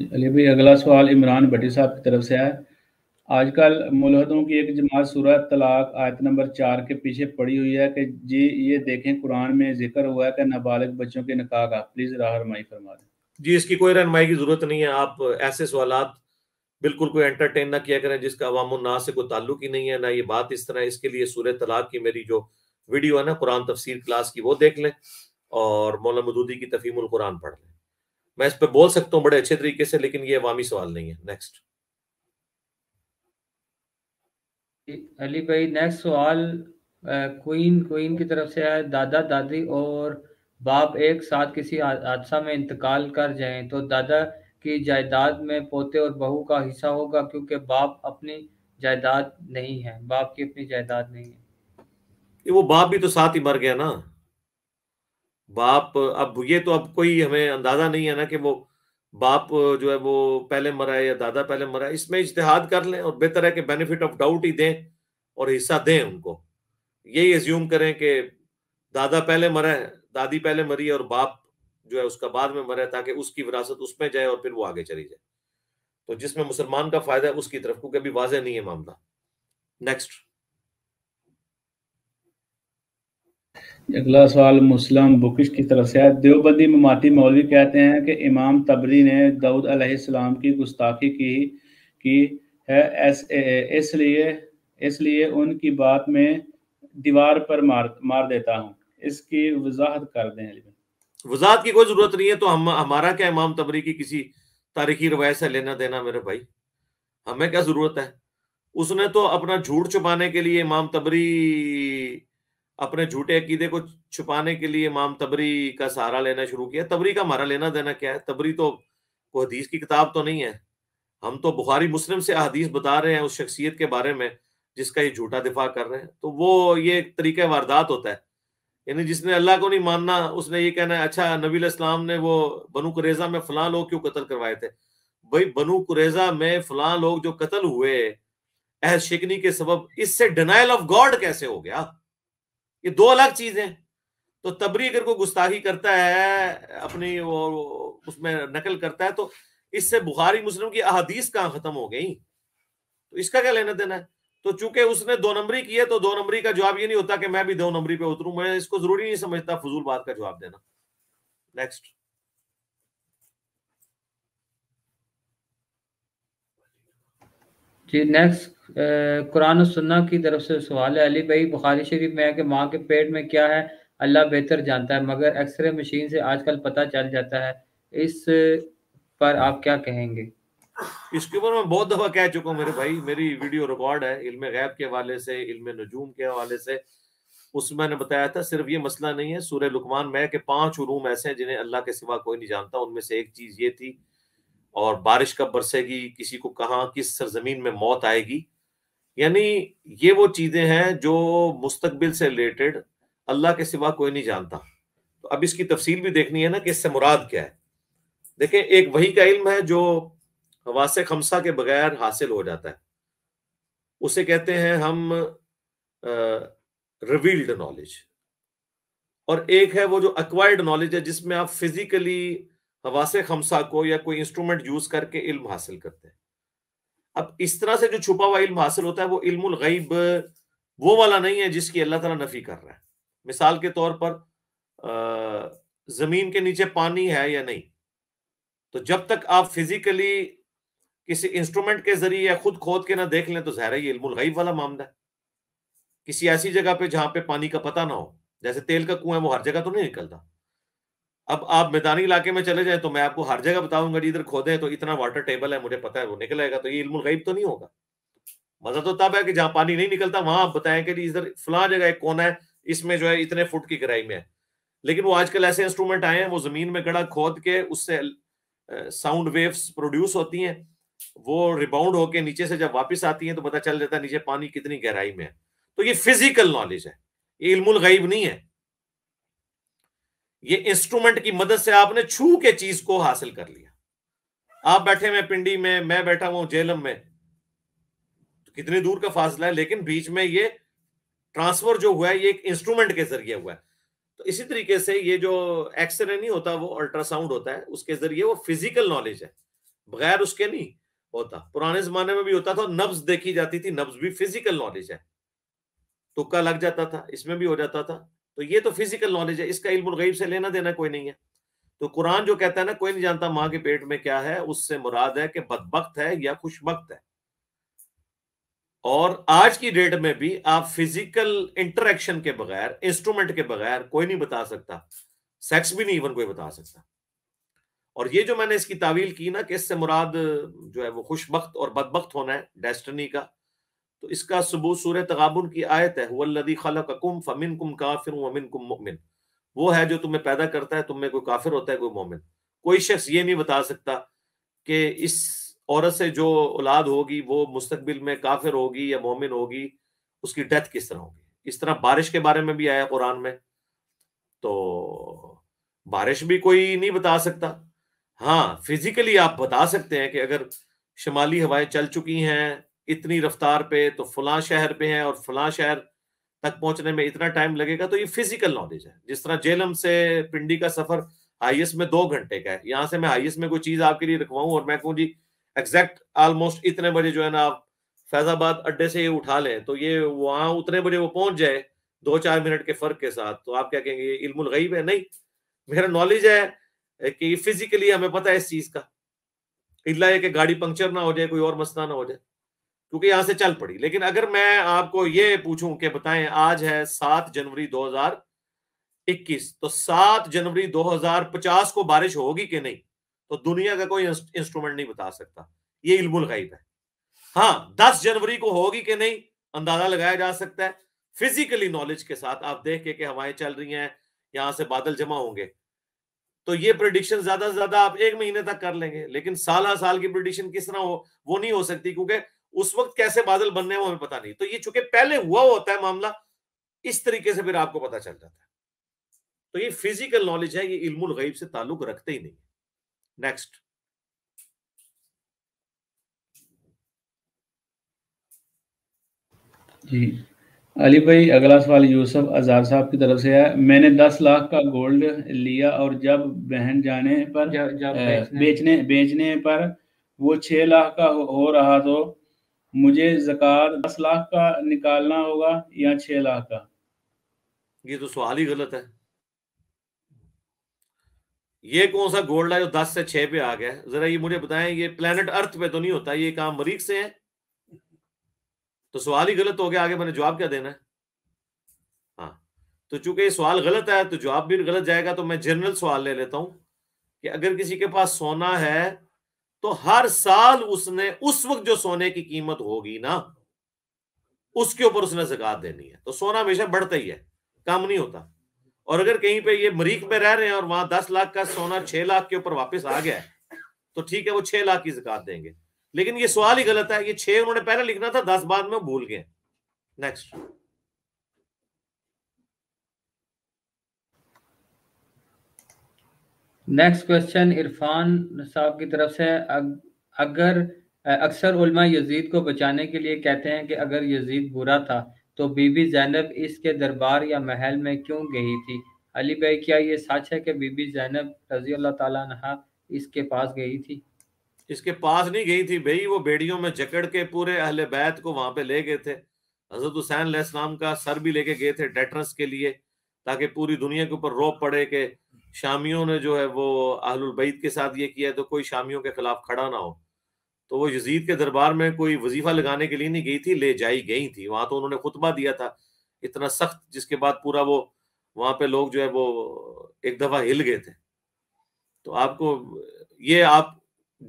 अली भाई अगला सवाल इमरान भट्टी साहब की तरफ से है आजकल मुलहदों की एक जमात सूरत तलाक आयत नंबर चार के पीछे पड़ी हुई है कि जी ये देखें कुरान में जिक्र हुआ है कि नाबालिग बच्चों के निकाह का प्लीज राह फरमा दें जी इसकी कोई रहनमाई की जरूरत नहीं है आप ऐसे सवाल बिल्कुल कोई एंटरटेन ना किया करें जिसका अवाम ना से कोई ताल्लुक ही नहीं है ना ये बात इस तरह इसके लिए सूर तलाक की मेरी जो वीडियो है ना कुरान तफसीर क्लास की वो देख लें और मौलाना मदूदी की तफीमुल कुरान पढ़ लें मैं इस पर बोल सकता हूँ बड़े अच्छे तरीके से लेकिन ये अवामी सवाल नहीं है नेक्स्ट अली भाई नेक्स्ट सवाल क्वीन क्वीन की तरफ से है दादा दादी और बाप एक साथ किसी हादसा में इंतकाल कर जाएं तो दादा की जायदाद में पोते और बहू का हिस्सा होगा क्योंकि बाप अपनी जायदाद नहीं है बाप की अपनी जायदाद नहीं है ये वो बाप भी तो साथ ही मर गया ना बाप अब ये तो अब कोई हमें अंदाजा नहीं है ना कि वो बाप जो है वो पहले मरा है या दादा पहले मरा है इसमें इश्तेहाद कर लें और बेहतर है कि बेनिफिट ऑफ डाउट ही दें और हिस्सा दें उनको यही एज्यूम करें कि दादा पहले मरा है दादी पहले मरी है और बाप जो है उसका बाद में मरा है ताकि उसकी विरासत उसमें जाए और फिर वो आगे चली जाए तो जिसमें मुसलमान का फायदा है उसकी तरफ क्योंकि अभी वाजह नहीं है मामला नेक्स्ट अगला सवाल मुस्लिम बुकिश की तरफ से है देवबंदी ममाती मौलवी कहते हैं कि इमाम तबरी ने दाऊद अलैहिस्सलाम की गुस्ताखी की की है इसलिए इसलिए उनकी बात में दीवार पर मार मार देता हूं इसकी वजाहत कर दें वजाहत की कोई जरूरत नहीं है तो हम हमारा क्या इमाम तबरी की किसी तारीखी रवायत से लेना देना मेरे भाई हमें क्या जरूरत है उसने तो अपना झूठ छुपाने के लिए इमाम तबरी अपने झूठे अकीदे को छुपाने के लिए इमाम तबरी का सहारा लेना शुरू किया तबरी का हमारा लेना देना क्या है तबरी तो वो हदीस की किताब तो नहीं है हम तो बुखारी मुस्लिम से अदीस बता रहे हैं उस शख्सियत के बारे में जिसका ये झूठा दिफा कर रहे हैं तो वो ये एक तरीका वारदात होता है यानी जिसने अल्लाह को नहीं मानना उसने ये कहना है अच्छा नबी इस्लाम ने वो बनु कुरेजा में फलां लोग क्यों कत्ल करवाए थे भाई बनु कुरेजा में फलां लोग जो कत्ल हुए अहद शिकनी के सबब इससे डिनाइल ऑफ गॉड कैसे हो गया ये दो अलग चीज है तो तबरी अगर कोई गुस्ताखी करता है अपनी वो उसमें नकल करता है तो इससे बुखारी मुस्लिम की अहदीस कहां खत्म हो गई तो इसका क्या लेना देना है तो चूंकि उसने दो नंबरी की है तो दो नंबरी का जवाब ये नहीं होता कि मैं भी दो नंबरी पे उतरू मैं इसको जरूरी नहीं समझता फजूल बात का जवाब देना नेक्स्ट जी नेक्स्ट कुरान सुन्ना की तरफ से सवाल है अली भाई बुखारी शरीफ में है कि माँ के पेट में क्या है अल्लाह बेहतर जानता है मगर एक्सरे मशीन से आजकल पता चल जाता है इस पर आप क्या कहेंगे इसके ऊपर मैं बहुत दफा कह चुका हूँ मेरे भाई मेरी वीडियो रिकॉर्ड है इल्म गैब के हवाले से इल्म नजूम के हवाले से उसमें मैंने बताया था सिर्फ ये मसला नहीं है सूर्य लुकमान में के पांच उलूम ऐसे हैं जिन्हें अल्लाह के सिवा कोई नहीं जानता उनमें से एक चीज़ ये थी और बारिश कब बरसेगी किसी को कहाँ किस सरजमीन में मौत आएगी यानी ये वो चीजें हैं जो मुस्तकबिल से रिलेटेड अल्लाह के सिवा कोई नहीं जानता तो अब इसकी तफसील भी देखनी है ना कि इससे मुराद क्या है देखें एक वही का इल्म है जो हवास खमसा के बगैर हासिल हो जाता है उसे कहते हैं हम रिवील्ड नॉलेज और एक है वो जो अक्वायर्ड नॉलेज है जिसमें आप फिजिकली हवास खमसा को या कोई इंस्ट्रूमेंट यूज करके इल्म हासिल करते हैं अब इस तरह से जो छुपा हुआ इल्म हासिल होता है वो इल्मुल गईब वो वाला नहीं है जिसकी अल्लाह ताला नफी कर रहा है मिसाल के तौर पर जमीन के नीचे पानी है या नहीं तो जब तक आप फिजिकली किसी इंस्ट्रूमेंट के जरिए या खुद खोद के ना देख लें तो जहरा ये इल्मुल गईब वाला मामला है किसी ऐसी जगह पे जहां पे पानी का पता ना हो जैसे तेल का कुआं है वो हर जगह तो नहीं निकलता अब आप मैदानी इलाके में चले जाए तो मैं आपको हर जगह बताऊंगा जी इधर खोदे तो इतना वाटर टेबल है मुझे पता है वो निकलेगा तो ये इल्मुल गईब तो नहीं होगा मजा तो तब है कि जहां पानी नहीं निकलता वहां आप बताएं कि इधर फला जगह एक कोना है इसमें जो है इतने फुट की गहराई में है लेकिन वो आजकल ऐसे इंस्ट्रूमेंट आए हैं वो जमीन में गड़ा खोद के उससे साउंड वेव्स प्रोड्यूस होती हैं वो रिबाउंड होके नीचे से जब वापस आती हैं तो पता चल जाता है नीचे पानी कितनी गहराई में है तो ये फिजिकल नॉलेज है ये इल्मुल गईब नहीं है ये इंस्ट्रूमेंट की मदद से आपने छू के चीज को हासिल कर लिया आप बैठे मैं पिंडी में मैं बैठा हुआ जेलम में तो कितने दूर का फासला है लेकिन बीच में ये ट्रांसफर जो हुआ है ये एक इंस्ट्रूमेंट के जरिए हुआ है तो इसी तरीके से ये जो एक्सरे नहीं होता वो अल्ट्रासाउंड होता है उसके जरिए वो फिजिकल नॉलेज है बगैर उसके नहीं होता पुराने जमाने में भी होता था नब्ज देखी जाती थी नब्ज भी फिजिकल नॉलेज है तुक्का लग जाता था इसमें भी हो जाता था तो ये तो फिजिकल नॉलेज है इसका इल्म गैब से लेना देना कोई नहीं है तो कुरान जो कहता है ना कोई नहीं जानता माँ के पेट में क्या है उससे मुराद है कि बदबख्त है या खुशबख्त है और आज की डेट में भी आप फिजिकल इंटरेक्शन के बगैर इंस्ट्रूमेंट के बगैर कोई नहीं बता सकता सेक्स भी नहीं इवन कोई बता सकता और ये जो मैंने इसकी तावील की ना कि इससे मुराद जो है वो खुशबख्त और बदबख्त होना है डेस्टनी का तो इसका सबूत सूर्य तगाबुन की आयत है वल्लदी खलक फमिन कुम काफिर वमिन कुम मोमिन वो है जो तुम्हें पैदा करता है तुम्हें कोई काफिर होता है कोई मोमिन कोई शख्स ये नहीं बता सकता कि इस औरत से जो औलाद होगी वो मुस्तबिल में काफिर होगी या मोमिन होगी उसकी डेथ किस तरह होगी इस तरह बारिश के बारे में भी आया कुरान में तो बारिश भी कोई नहीं बता सकता हाँ फिजिकली आप बता सकते हैं कि अगर शुमाली हवाएं चल चुकी हैं इतनी रफ्तार पे तो फलां शहर पे है और फलां शहर तक पहुंचने में इतना टाइम लगेगा तो ये फिजिकल नॉलेज है जिस तरह जेलम से पिंडी का सफर हाईएस्ट में दो घंटे का है यहाँ से मैं हाईएस्ट में कोई चीज आपके लिए रखवाऊं और मैं कहूँ जी एग्जैक्ट ऑलमोस्ट इतने बजे जो है ना आप फैजाबाद अड्डे से ये उठा लें तो ये वहां उतने बजे वो पहुंच जाए दो चार मिनट के फर्क के साथ तो आप क्या कहेंगे ये इल्मुल गईब है नहीं मेरा नॉलेज है कि फिजिकली हमें पता है इस चीज का इला है कि गाड़ी पंक्चर ना हो जाए कोई और मसला ना हो जाए क्योंकि यहां से चल पड़ी लेकिन अगर मैं आपको ये पूछूं कि बताएं आज है सात जनवरी 2021 तो सात जनवरी 2050 को बारिश होगी कि नहीं तो दुनिया का कोई इंस्ट्रूमेंट नहीं बता सकता ये इलमुल गैब है हाँ दस जनवरी को होगी कि नहीं अंदाजा लगाया जा सकता है फिजिकली नॉलेज के साथ आप देख के कि हवाएं चल रही हैं यहां से बादल जमा होंगे तो ये प्रोडिक्शन ज्यादा से ज्यादा आप एक महीने तक कर लेंगे लेकिन साल साल की प्रोडिक्शन किस तरह हो वो नहीं हो सकती क्योंकि उस वक्त कैसे बादल बनने वो हमें पता नहीं तो ये चूंकि पहले हुआ होता है मामला इस तरीके से फिर आपको पता चल जाता है तो ये फिजिकल नॉलेज है ये इल्मुल गैब से ताल्लुक रखते ही नहीं नेक्स्ट जी अली भाई अगला सवाल यूसुफ आजाद साहब की तरफ से है मैंने दस लाख का गोल्ड लिया और जब बहन जाने पर जब, जब बेचने बेचने पर वो छह लाख का हो रहा तो मुझे जकार दस लाख का निकालना होगा या छह लाख का ये तो सवाल ही गलत है ये कौन सा गोल्ड है जो दस से छह पे आ गया जरा ये मुझे बताएं ये प्लेनेट अर्थ पे तो नहीं होता ये काम मरीक से है तो सवाल ही गलत हो गया आगे मैंने जवाब क्या देना है हाँ तो चूंकि ये सवाल गलत है तो जवाब भी गलत जाएगा तो मैं जनरल सवाल ले लेता हूं कि अगर किसी के पास सोना है तो हर साल उसने उस वक्त जो सोने की कीमत होगी ना उसके ऊपर उसने जगात देनी है तो सोना हमेशा बढ़ता ही है कम नहीं होता और अगर कहीं पे ये मरीक में रह रहे हैं और वहां दस लाख का सोना छह लाख के ऊपर वापस आ गया है तो ठीक है वो छह लाख की जिकात देंगे लेकिन ये सवाल ही गलत है ये छह उन्होंने पहले लिखना था दस बाद में भूल गए नेक्स्ट नेक्स्ट क्वेश्चन इरफान साहब की तरफ से अग, अगर अक्सर उलमा यजीद को बचाने के लिए कहते हैं कि अगर यजीद बुरा था तो बीबी जैनब इसके दरबार या महल में क्यों गई थी अली भाई क्या ये सच है कि बीबी जैनब रजी अल्लाह इसके पास गई थी इसके पास नहीं गई थी भाई वो बेड़ियों में जकड़ के पूरे अहल बैत को वहां पे ले गए थे हजरत हुसैन का सर भी लेके गए थे डेटरस के लिए ताकि पूरी दुनिया के ऊपर रोप पड़े के शामियों ने जो है वो आहलबैत के साथ ये किया तो कोई शामियों के खिलाफ खड़ा ना हो तो वो यजीद के दरबार में कोई वजीफा लगाने के लिए नहीं गई थी ले जाई गई थी वहां तो उन्होंने खुतबा दिया था इतना सख्त जिसके बाद पूरा वो वहां पे लोग जो है वो एक दफा हिल गए थे तो आपको ये आप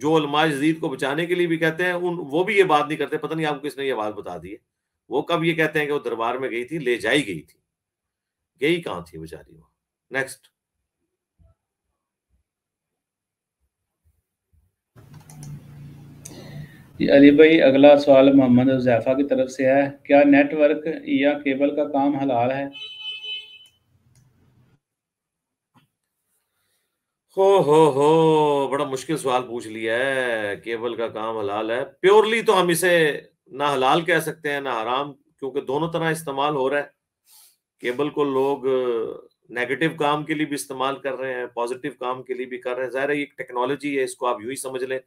जो अलमा जदीद को बचाने के लिए भी कहते हैं उन वो भी ये बात नहीं करते पता नहीं आपको किसने ये बात बता दी है वो कब ये कहते हैं कि वो दरबार में गई थी ले जाई गई थी गई कहाँ थी बेचारी वो नेक्स्ट जी अली भाई अगला सवाल मोहम्मद उजैफा की तरफ से है क्या नेटवर्क या केबल का काम हलाल है हो हो हो बड़ा मुश्किल सवाल पूछ लिया है केबल का काम हलाल है प्योरली तो हम इसे ना हलाल कह सकते हैं ना हराम क्योंकि दोनों तरह इस्तेमाल हो रहा है केबल को लोग नेगेटिव काम के लिए भी इस्तेमाल कर रहे हैं पॉजिटिव काम के लिए भी कर रहे हैं ज़ाहिर है ये टेक्नोलॉजी है इसको आप यू ही समझ लें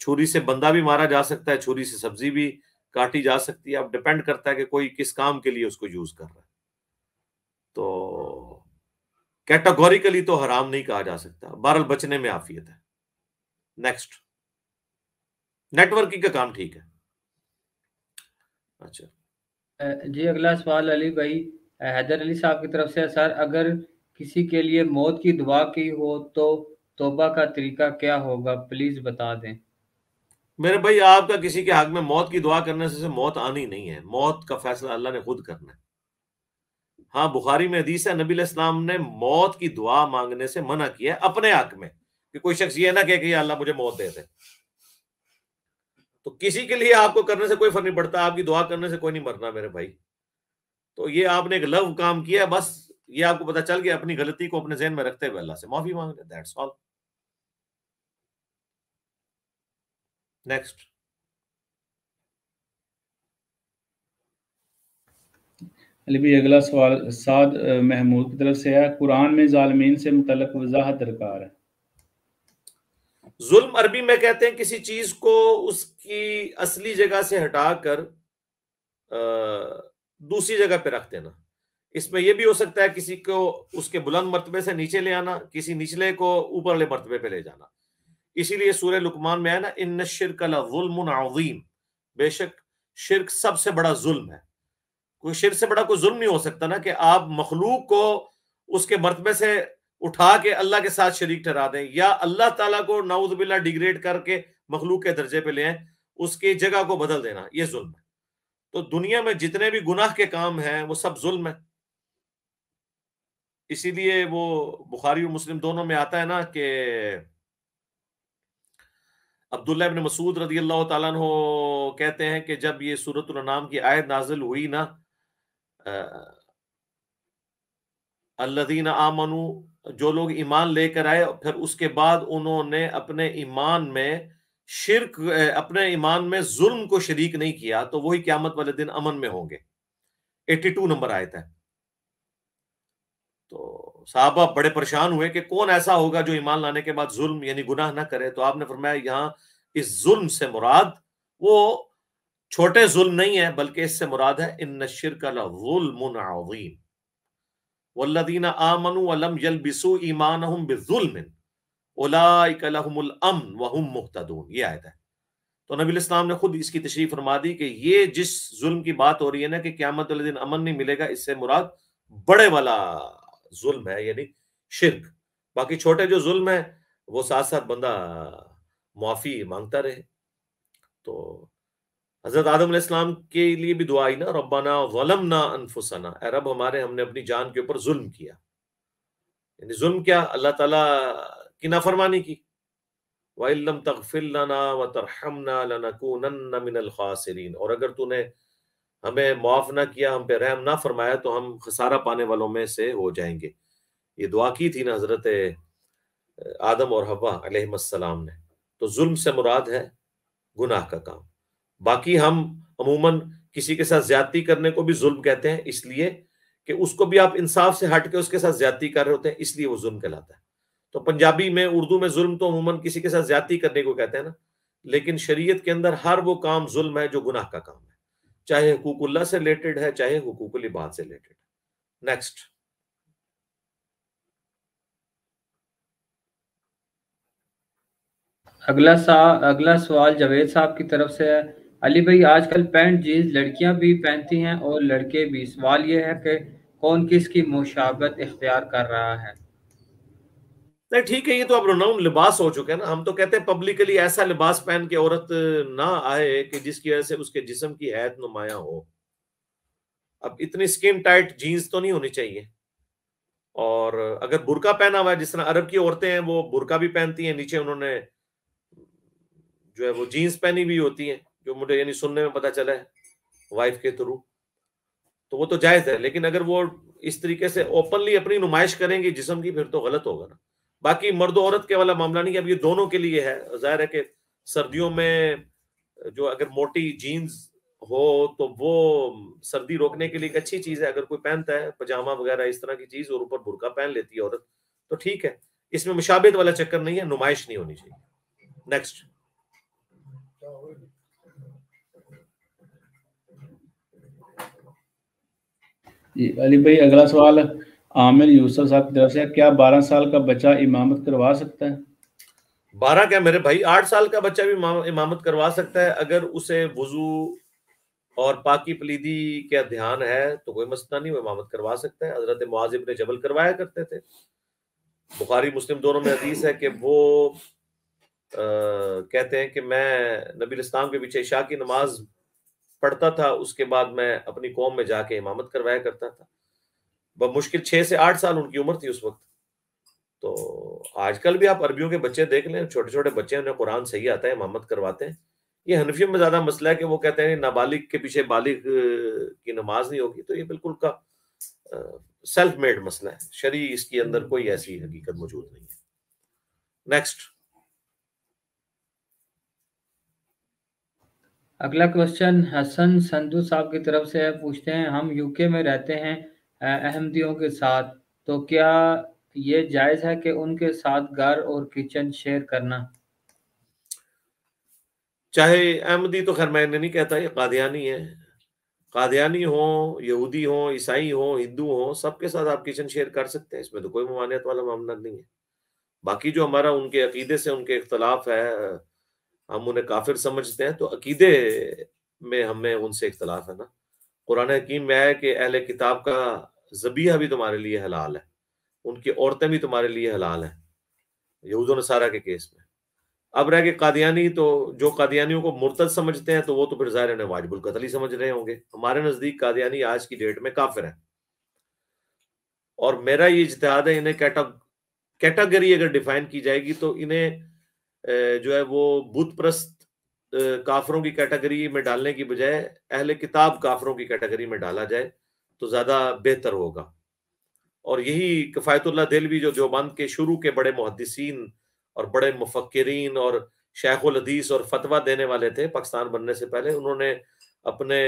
छुरी से बंदा भी मारा जा सकता है छुरी से सब्जी भी काटी जा सकती है अब डिपेंड करता है कि कोई किस काम के लिए उसको यूज कर रहा है तो कैटेगोरिकली तो हराम नहीं कहा जा सकता बहरल बचने में आफियत है नेक्स्ट नेटवर्किंग का काम ठीक है अच्छा जी अगला सवाल अली भाई हैदर अली साहब की तरफ से सर अगर किसी के लिए मौत की दुआ की हो तो तोबा का तरीका क्या होगा प्लीज बता दें मेरे भाई आपका किसी के हक में मौत की दुआ करने से मौत आनी नहीं है मौत का फैसला अल्लाह ने खुद करना है हाँ बुखारी में हदीस है नबी इस्लाम ने मौत की दुआ मांगने से मना किया है अपने हक में कि कोई शख्स ये ना कहे कि अल्लाह मुझे मौत दे दे तो किसी के लिए आपको करने से कोई फर्क नहीं पड़ता आपकी दुआ करने से कोई नहीं मरना मेरे भाई तो ये आपने एक लव काम किया है बस ये आपको पता चल गया अपनी गलती को अपने जहन में रखते हुए अल्लाह से माफी मांग रहे ऑल next अली भाई अगला सवाल साद महमूद की तरफ से है कुरान में जालमीन से मुतलक वजाहत दरकार है जुल्म अरबी में कहते हैं किसी चीज को उसकी असली जगह से हटाकर दूसरी जगह पे रख देना इसमें यह भी हो सकता है किसी को उसके बुलंद मरतबे से नीचे ले आना किसी निचले को ऊपरले मरतबे पे ले जाना इसीलिए सूर्य लुकमान में है ना इन जुल्मीम बेशक शिरक सबसे बड़ा जुल्म है कोई शिर से बड़ा कोई जुल्म नहीं हो सकता ना कि आप मखलूक को उसके मरतबे से उठा के अल्लाह के साथ शरीक ठहरा दें या अल्लाह तला को नाउदबिल्ला डिग्रेड करके मखलूक के दर्जे पे ले आए उसकी जगह को बदल देना ये जुल्म है तो दुनिया में जितने भी गुनाह के काम हैं वो सब जुल्म है इसीलिए वो बुखारी और मुस्लिम दोनों में आता है ना कि अब्दुल्ला इबन मसूद रदी अल्लाह तु कहते हैं कि जब ये सूरत नाम की आयत नाजिल हुई ना अल्लादीन आमनु जो लोग ईमान लेकर आए फिर उसके बाद उन्होंने अपने ईमान में शिरक अपने ईमान में जुल्म को शरीक नहीं किया तो वही क्यामत वाले दिन अमन में होंगे 82 नंबर आयत है तो साहबा बड़े परेशान हुए कि कौन ऐसा होगा जो ईमान लाने के बाद जुल्म यानी गुनाह ना करे तो आपने फरमाया यहाँ इस जुल्म से मुराद वो छोटे जुल्म नहीं है बल्कि इससे मुराद है इन शिर कालावीम वल्लदीना आमनु अलम यल बिसु ईमान अमन ये आयत है तो नबी इस्लाम ने खुद इसकी तशरीफ फरमा दी कि ये जिस जुल्म की बात हो रही है ना कि क्यामत दिन अमन नहीं मिलेगा इससे मुराद बड़े वाला जुल्म है यानी शिरक बाकी छोटे जो जुल्म है वो साथ साथ बंदा मुआफ़ी मांगता रहे तो हज़रत आदम इस्लाम के लिए भी दुआ आई ना रबाना वलम ना अनफुसना ए रब हमारे हमने अपनी जान के ऊपर जुल्म किया यानी जुल्म क्या अल्लाह ताला की नाफरमानी की वाइलम तगफिर लना व तरहमना लनकूनन्ना मिनल खासिरीन और अगर तूने हमें मुआफ ना किया हम पे रहम ना फरमाया तो हम खसारा पाने वालों में से हो जाएंगे ये दुआ की थी ना हजरत आदम और हवा अलैहिस्सलाम ने तो जुल्म से मुराद है गुनाह का काम बाकी हम अमूमन किसी के साथ ज्यादती करने को भी जुल्म कहते हैं इसलिए कि उसको भी आप इंसाफ से हट के उसके साथ ज्यादती कर रहे होते हैं इसलिए वो जुल्म कहलाता है तो पंजाबी में उर्दू में जुल्म तो अमूमन किसी के साथ ज्यादती करने को कहते हैं ना लेकिन शरीयत के अंदर हर वो काम जुल्म है जो गुनाह का काम चाहे हुकूकुल्ला से रिलेटेड है चाहे हुकूकुल इबाद से रिलेटेड नेक्स्ट अगला सा अगला सवाल जावेद साहब की तरफ से है अली भाई आजकल पैंट जीन्स लड़कियां भी पहनती हैं और लड़के भी सवाल ये है कि कौन किसकी मुशाबत इख्तियार कर रहा है नहीं ठीक है ये तो अब रोनाउन लिबास हो चुके हैं ना हम तो कहते हैं पब्लिकली ऐसा लिबास पहन के औरत ना आए कि जिसकी वजह से उसके जिस्म की हैत नुमाया हो अब इतनी स्किन टाइट जीन्स तो नहीं होनी चाहिए और अगर बुरका पहना हुआ है जिस तरह अरब की औरतें हैं वो बुरका भी पहनती हैं नीचे उन्होंने जो है वो जीन्स पहनी हुई होती है जो मुझे यानी सुनने में पता चला है वाइफ के थ्रू तो वो तो जायज है लेकिन अगर वो इस तरीके से ओपनली अपनी नुमाइश करेंगी जिसम की फिर तो गलत होगा ना बाकी मर्द औरत के वाला मामला नहीं है अब ये दोनों के लिए है जाहिर है कि सर्दियों में जो अगर मोटी जीन्स हो तो वो सर्दी रोकने के लिए एक अच्छी चीज है अगर कोई पहनता है पजामा वगैरह इस तरह की चीज और ऊपर बुरका पहन लेती है औरत तो ठीक है इसमें मुशाबित वाला चक्कर नहीं है नुमाइश नहीं होनी चाहिए नेक्स्ट जी अली भाई अगला सवाल आमिर यूसुफ साहब की तरफ से क्या बारह साल का बच्चा इमामत करवा सकता है बारह क्या मेरे भाई आठ साल का बच्चा भी इमामत करवा सकता है अगर उसे वजू और पाकि पलीदी का ध्यान है तो कोई मसला नहीं वो इमामत करवा सकता है हजरत मुआजिब ने जबल करवाया करते थे बुखारी मुस्लिम दोनों में हदीस है कि वो आ, कहते हैं कि मैं नबी इस्लाम के पीछे शाह की नमाज पढ़ता था उसके बाद मैं अपनी कौम में जाके इमामत करवाया करता था मुश्किल छह से आठ साल उनकी उम्र थी उस वक्त तो आजकल भी आप अरबियों के बच्चे देख लें छोटे छोटे बच्चे उन्हें कुरान सही आता है मोहम्मद करवाते हैं ये हनफियों में ज्यादा मसला है कि वो कहते हैं नाबालिग के पीछे बालिग की नमाज नहीं होगी तो ये बिल्कुल का सेल्फ मेड मसला है शरी इसके अंदर कोई ऐसी हकीकत मौजूद नहीं है नेक्स्ट अगला क्वेश्चन हसन संधू साहब की तरफ से है पूछते हैं हम यूके में रहते हैं अहमदियों के साथ तो क्या ये जायज है कि उनके साथ घर और किचन शेयर करना चाहे अहमदी तो खैर मैंने नहीं कहता ये कादियानी है कादियानी हो यहूदी हो ईसाई हो हिंदू हो सबके साथ आप किचन शेयर कर सकते हैं इसमें तो कोई ममानियत वाला मामला नहीं है बाकी जो हमारा उनके अकीदे से उनके इख्तलाफ है हम उन्हें काफिर समझते हैं तो अकीदे में हमें उनसे इख्तलाफ है ना कुरान हकीम में आया कि अहले किताब का जबिया भी तुम्हारे लिए हलाल है उनकी औरतें भी तुम्हारे लिए हलाल हैं यहूद नसारा के केस में अब रह गए कादियानी तो जो कादियानियों को मुर्तद समझते हैं तो वो तो फिर जाहिर उन्हें वाजबुल ही समझ रहे होंगे हमारे नज़दीक कादियानी आज की डेट में काफिर है और मेरा ये इजतहाद है इन्हें कैटेगरी कैटागरी अगर डिफाइन की जाएगी तो इन्हें जो है वो बुत प्रस्त काफरों की कैटेगरी में डालने की बजाय अहले किताब काफरों की कैटेगरी में डाला जाए तो ज़्यादा बेहतर होगा और यही किफ़ायतुल्ला दिलवी जो देवबंद के शुरू के बड़े मुहदसिन और बड़े मुफक्रीन और शेखुल हदीस और फतवा देने वाले थे पाकिस्तान बनने से पहले उन्होंने अपने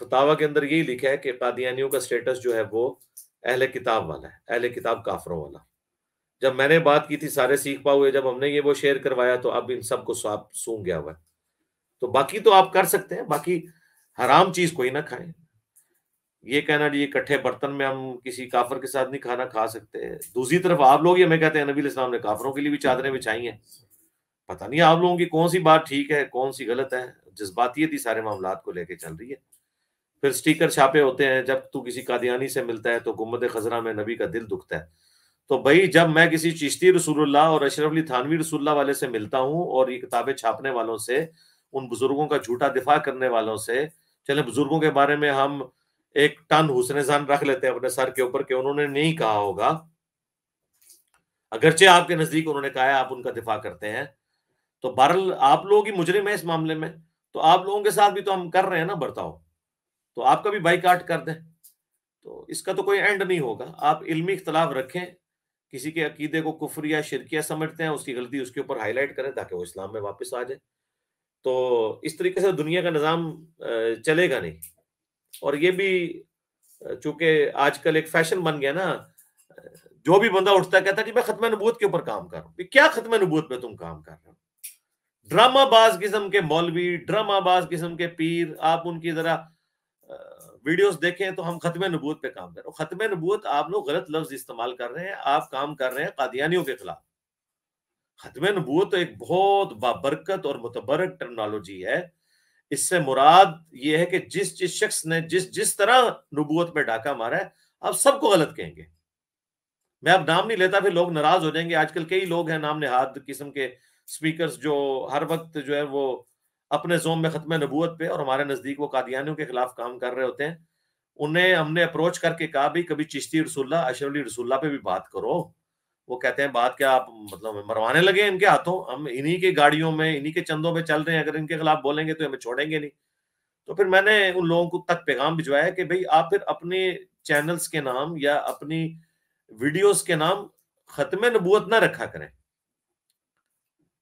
फतावा के अंदर यही लिखा है कि कादियानियों का स्टेटस जो है वो अहले किताब वाला है अहले किताब काफरों वाला जब मैंने बात की थी सारे सीख पाओगे जब हमने ये वो शेयर करवाया तो अब इन सबको स्वाप सूं गया हुआ है तो बाकी तो आप कर सकते हैं बाकी हराम चीज कोई ना खाए ये कहना जी इकट्ठे बर्तन में हम किसी काफर के साथ नहीं खाना खा सकते दूसरी तरफ आप लोग ये हमें कहते हैं नबील इस्लाम ने काफरों के लिए भी चादरें बिछाई हैं पता नहीं आप लोगों की कौन सी बात ठीक है कौन सी गलत है जज्बातियत ही सारे मामला को लेके चल रही है फिर स्टीकर छापे होते हैं जब तू किसी कादियानी से मिलता है तो गुम्मद खजरा में नबी का दिल दुखता है तो भाई जब मैं किसी चिश्ती रसूलुल्लाह और अशरफ अली थानवी रसुल्ला वाले से मिलता हूँ और ये किताबें छापने वालों से उन बुजुर्गों का झूठा दिफा करने वालों से चले बुजुर्गों के बारे में हम एक टन हुसन जान रख लेते हैं अपने सर के ऊपर के उन्होंने नहीं कहा होगा अगरचे आपके नजदीक उन्होंने कहा है आप उनका दिफा करते हैं तो बहरल आप लोगों की मुजरिम है इस मामले में तो आप लोगों के साथ भी तो हम कर रहे हैं ना बर्ताव तो आपका भी बाइकाट कर दें तो इसका तो कोई एंड नहीं होगा आप इल्मी इख्तलाफ रखें किसी के अकीदे को कुफर या शिरकिया समझते हैं उसकी गलती उसके ऊपर हाईलाइट करें ताकि वो इस्लाम में वापस आ जाए तो इस तरीके से तो दुनिया का निज़ाम चलेगा नहीं और ये भी चूंकि आजकल एक फैशन बन गया ना जो भी बंदा उठता कहता है कि मैं खत्म नबूत के ऊपर काम कर रहा हूँ क्या खत्म नबूत में तुम काम कर रहे हो ड्रामाबाज किस्म के मौलवी ड्रामाबाज किस्म के पीर आप उनकी जरा वीडियोस देखें तो हम खत्म नबूत पे काम कर रहे हो खत्म नबूत आप लोग गलत लफ्ज इस्तेमाल कर रहे हैं आप काम कर रहे हैं कादियानियों के खिलाफ खत्म नबूत तो एक बहुत बाबरकत और मुतबरक टर्मनोलॉजी है इससे मुराद ये है कि जिस जिस शख्स ने जिस जिस तरह नबूत पे डाका मारा है आप सबको गलत कहेंगे मैं अब नाम नहीं लेता फिर लोग नाराज हो जाएंगे आजकल कई लोग हैं नाम नेहाद किस्म के स्पीकर्स जो हर वक्त जो है वो अपने जोम में खत्म नबूत पे और हमारे नजदीक वो कादियानियों के खिलाफ काम कर रहे होते हैं उन्हें हमने अप्रोच करके कहा भी कभी चिश्ती रसुल्ला अशरली रसुल्ला पे भी बात करो वो कहते हैं बात क्या आप मतलब मरवाने लगे इनके हाथों हम इन्हीं के गाड़ियों में इन्हीं के चंदों पे चल रहे हैं अगर इनके खिलाफ बोलेंगे तो हमें छोड़ेंगे नहीं तो फिर मैंने उन लोगों को तक पैगाम भिजवाया कि भाई आप फिर अपने चैनल्स के नाम या अपनी वीडियोस के नाम खत्म नबूत ना रखा करें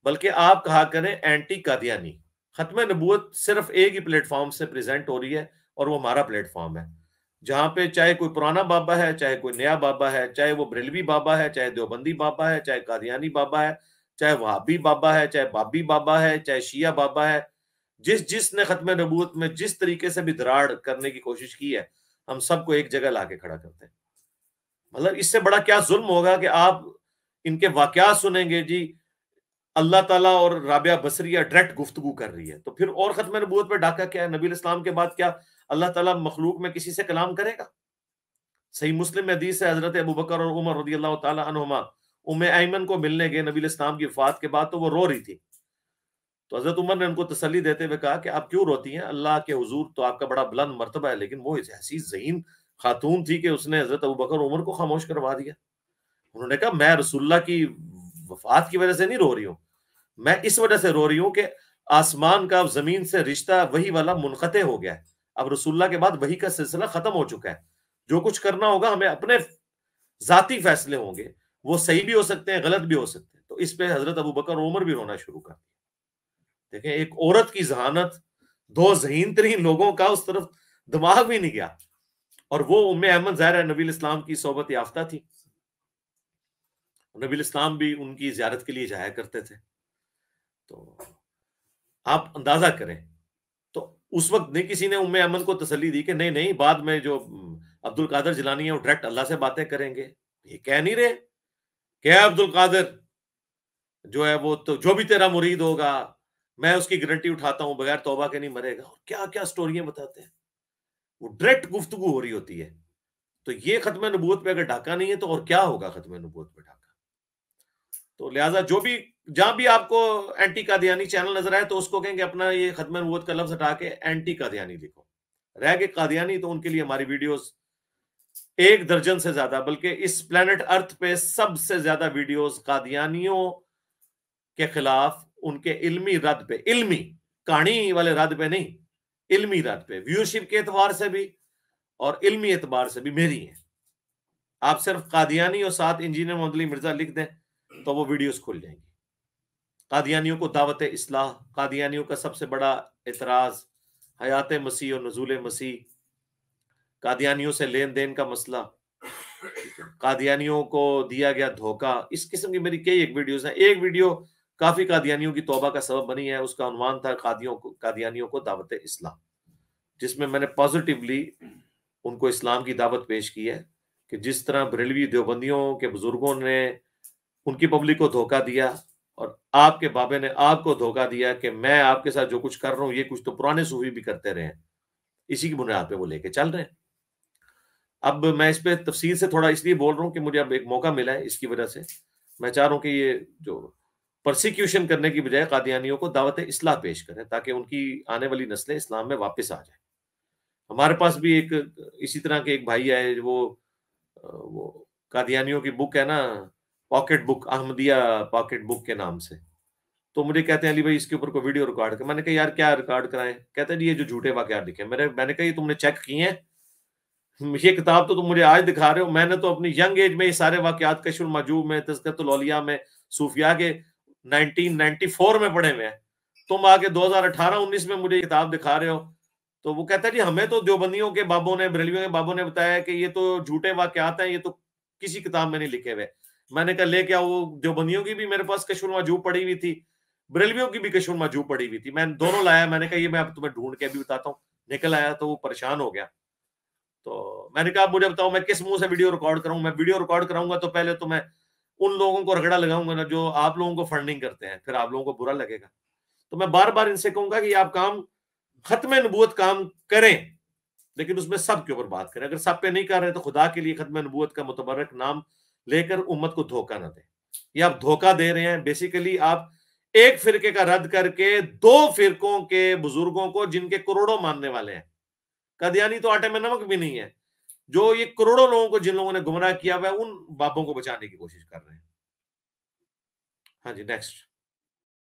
बल्कि आप कहा करें एंटी कादियानी खत्म नबूत सिर्फ एक ही प्लेटफॉर्म से प्रेजेंट हो रही है और वो हमारा प्लेटफॉर्म है जहाँ पे चाहे कोई पुराना बाबा है चाहे कोई नया बाबा है चाहे वो ब्रिलवी बाबा है चाहे देवबंदी बाबा है चाहे कादियानी बाबा है चाहे वहाबी बाबा है चाहे बाबी बाबा है चाहे शिया बाबा है जिस जिस ने खत्म नबूत में जिस तरीके से भी दराड़ करने की कोशिश की है हम सबको एक जगह ला के खड़ा करते हैं मतलब इससे बड़ा क्या जुल्म होगा कि आप इनके वाकया सुनेंगे जी अल्लाह ताला और राबिया बसरिया डायरेक्ट गुफ्तगु कर रही है तो फिर और खत्म नबूत पर डाका क्या है नबी इस्लाम के बाद क्या अल्लाह ताला मखलूक में किसी से कलाम करेगा सही मुस्लिम हदीस है हजरत अबू बकर और उमर रदी अल्लाह तुमा उम आयमन को मिलने गए नबी इस्लाम की वफात के बाद तो वो रो रही थी तो हजरत उमर ने उनको तसली देते हुए कहा कि आप क्यों रोती हैं अल्लाह के हजूर तो आपका बड़ा बुलंद मरतबा है लेकिन वो ऐसी जहीन खातून थी कि उसने हजरत अबू बकर उमर को खामोश करवा दिया उन्होंने कहा मैं रसुल्ला की वफात की वजह से नहीं रो रही हूँ मैं इस वजह से रो रही हूं कि आसमान का जमीन से रिश्ता वही वाला मुनखते हो गया है अब रसुल्ला के बाद वही का सिलसिला खत्म हो चुका है जो कुछ करना होगा हमें अपने जाती फैसले होंगे वो सही भी हो सकते हैं गलत भी हो सकते हैं तो इस पे हजरत अबू बकर उमर भी रोना शुरू कर दिया देखें एक औरत की जहानत दो जहीन तरीन लोगों का उस तरफ दिमाग भी नहीं गया और वो उम अहमद जहर नबी इस्लाम की सोबत याफ्ता थी नबी इस्लाम भी उनकी ज्यारत के लिए जाया करते थे तो आप अंदाजा करें तो उस वक्त नहीं किसी ने उम्मे अमन को तसली दी कि नहीं नहीं बाद में जो अब्दुल कादर जिलानी है वो डायरेक्ट अल्लाह से बातें करेंगे ये कह नहीं रहे क्या अब्दुल कादर जो है वो तो जो भी तेरा मुरीद होगा मैं उसकी गारंटी उठाता हूं बगैर तोबा के नहीं मरेगा और क्या क्या स्टोरियां बताते हैं वो डायरेक्ट गुफ्तगु हो रही होती है तो ये खत्म नबूत पे अगर ढाका नहीं है तो और क्या होगा खत्म नबूत पे ढाका तो लिहाजा जो भी जहां भी आपको एंटी कादियानी चैनल नजर आए तो उसको कहेंगे अपना ये खत्म का लफ्ज हटा के एंटी कादियानी लिखो रह गए कादियानी तो उनके लिए हमारी वीडियोस एक दर्जन से ज्यादा बल्कि इस प्लेनेट अर्थ पे सबसे ज्यादा वीडियोस कादियानियों के खिलाफ उनके इल्मी रद पे इल्मी कहानी वाले रद पे नहीं इल्मी रद पे व्यूशिप के एतबार से भी और इल्मी एतबार से भी मेरी है आप सिर्फ कादियानी और साथ इंजीनियर मोहम्मद मिर्जा लिख दें तो वो वीडियोस खुल जाएंगी कादियानियों को दावत इस्लाह कादियानियों का सबसे बड़ा एतराज़ हयात मसीह और नजूल मसीह कादियानियों से लेन देन का मसला कादियानियों को दिया गया धोखा इस किस्म की मेरी कई एक वीडियोस हैं एक वीडियो काफी कादियानियों की तोबा का सबब बनी है उसका अनुमान था कादियों को कादियानियों को दावत इस्लाम जिसमें मैंने पॉजिटिवली उनको इस्लाम की दावत पेश की है कि जिस तरह बरेलवी देवबंदियों के बुजुर्गों ने उनकी पब्लिक को धोखा दिया और आपके बाबे ने आपको धोखा दिया कि मैं आपके साथ जो कुछ कर रहा हूं ये कुछ तो पुराने सूफी भी करते रहे हैं इसी की बुनियाद पे वो लेके चल रहे हैं अब मैं इस पर तफसील से थोड़ा इसलिए बोल रहा हूँ कि मुझे अब एक मौका मिला है इसकी वजह से मैं चाह रहा हूँ कि ये जो प्रोसिक्यूशन करने की बजाय कादियानियों को दावत इसलाह पेश करें ताकि उनकी आने वाली नस्लें इस्लाम में वापस आ जाए हमारे पास भी एक इसी तरह के एक भाई आए वो वो कादियानियों की बुक है ना pocket book Ahmadiya pocket book के नाम से तो मुझे कहते हैं अली भाई इसके ऊपर को वीडियो रिकॉर्ड कर मैंने कहा यार क्या रिकॉर्ड कराएं कहते हैं ये जो झूठे वाकयात लिखे मेरे मैंने कहा ये तुमने चेक किए हैं ये किताब तो तुम मुझे आज दिखा रहे हो मैंने तो अपनी यंग एज में ये सारे वाकयात कशुल मजूब में तस्करतलिया में सूफिया के 1994 में पढ़े हुए हैं तुम आके 2018-19 में मुझे किताब दिखा रहे हो तो वो कहता है जी हमें तो देवबंदियों के बाबों ने बरेलियों के बाबों ने बताया कि ये तो झूठे वाक्यात हैं ये तो किसी किताब में नहीं लिखे हुए मैंने कहा लेके आओ वो जो देवबंदियों की भी मेरे पास कशुरमा जू पड़ी हुई थी बरेलवियों की भी कशुरमा जू पड़ी हुई थी मैंने दोनों लाया मैंने कहा ये मैं अब तुम्हें ढूंढ के भी बताता हूँ निकल आया तो वो परेशान हो गया तो मैंने कहा मुझे बताओ मैं किस मुंह से वीडियो रिकॉर्ड कराऊं मैं वीडियो रिकॉर्ड कराऊंगा तो पहले तो मैं उन लोगों को रगड़ा लगाऊंगा ना जो आप लोगों को फंडिंग करते हैं फिर आप लोगों को बुरा लगेगा तो मैं बार बार इनसे कहूंगा कि आप काम खत्म नबूत काम करें लेकिन उसमें सब के ऊपर बात करें अगर सब पे नहीं कर रहे तो खुदा के लिए खत्म नबूत का मुतबरक नाम लेकर उम्मत को धोखा ना दे ये आप धोखा दे रहे हैं बेसिकली आप एक फिरके का रद्द करके दो फिरकों के बुजुर्गों को जिनके करोड़ों मानने वाले हैं कदयानी तो आटे में नमक भी नहीं है जो ये करोड़ों लोगों को जिन लोगों ने गुमराह किया हुआ है उन बाबों को बचाने की कोशिश कर रहे हैं हाँ जी नेक्स्ट